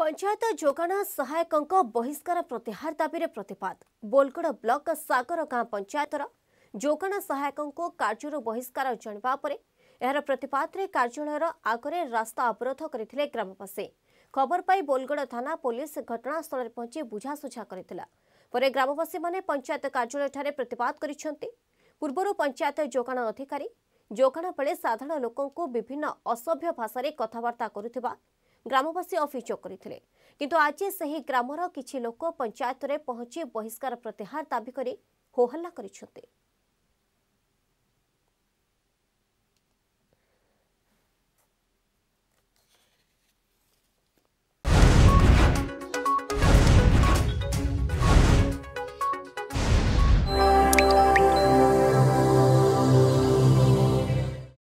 ପଞ୍ଚାୟତ ଯୋଗାଣ ସହାୟକଙ୍କ ବହିଷ୍କାର ପ୍ରତ୍ୟାହାର ଦାବିରେ ପ୍ରତିବାଦ ବୋଲଗଡ଼ ବ୍ଲକ ସାଗର ଗାଁ ପଞ୍ଚାୟତର ଯୋଗାଣ ସହାୟକଙ୍କୁ କାର୍ଯ୍ୟରୁ ବହିଷ୍କାର ଜାଣିବା ପରେ ଏହାର ପ୍ରତିବାଦରେ କାର୍ଯ୍ୟାଳୟର ଆଗରେ ରାସ୍ତା ଅବରୋଧ କରିଥିଲେ ଗ୍ରାମବାସୀ ଖବର ପାଇ ବୋଲଗଡ଼ ଥାନା ପୋଲିସ ଘଟଣାସ୍ଥଳରେ ପହଞ୍ଚି ବୁଝାସୁଝା କରିଥିଲା ପରେ ଗ୍ରାମବାସୀମାନେ ପଞ୍ଚାୟତ କାର୍ଯ୍ୟାଳୟଠାରେ ପ୍ରତିବାଦ କରିଛନ୍ତି ପୂର୍ବରୁ ପଞ୍ଚାୟତ ଯୋଗାଣ ଅଧିକାରୀ ଯୋଗାଣ ବେଳେ ସାଧାରଣ ଲୋକଙ୍କୁ ବିଭିନ୍ନ ଅସଭ୍ୟ ଭାଷାରେ କଥାବାର୍ତ୍ତା କରୁଥିବା ଗ୍ରାମବାସୀ ଅଭିଯୋଗ କରିଥିଲେ କିନ୍ତୁ ଆଜି ସେହି ଗ୍ରାମର କିଛି ଲୋକ ପଞ୍ଚାୟତରେ ପହଞ୍ଚି ବହିଷ୍କାର ପ୍ରତ୍ୟାହାର ଦାବି କରି ହୋହଲ୍ଲା କରିଛନ୍ତି